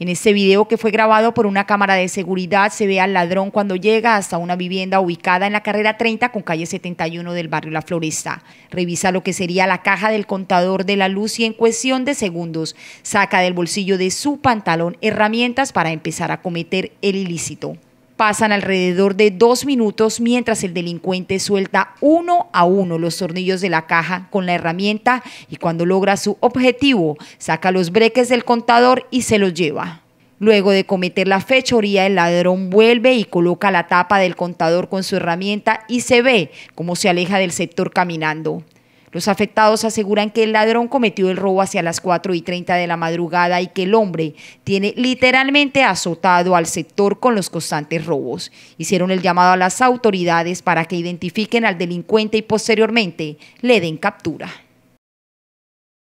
En este video que fue grabado por una cámara de seguridad se ve al ladrón cuando llega hasta una vivienda ubicada en la carrera 30 con calle 71 del barrio La Floresta. Revisa lo que sería la caja del contador de la luz y en cuestión de segundos saca del bolsillo de su pantalón herramientas para empezar a cometer el ilícito pasan alrededor de dos minutos mientras el delincuente suelta uno a uno los tornillos de la caja con la herramienta y cuando logra su objetivo saca los breques del contador y se los lleva. Luego de cometer la fechoría, el ladrón vuelve y coloca la tapa del contador con su herramienta y se ve cómo se aleja del sector caminando. Los afectados aseguran que el ladrón cometió el robo hacia las 4 y 30 de la madrugada y que el hombre tiene literalmente azotado al sector con los constantes robos. Hicieron el llamado a las autoridades para que identifiquen al delincuente y posteriormente le den captura.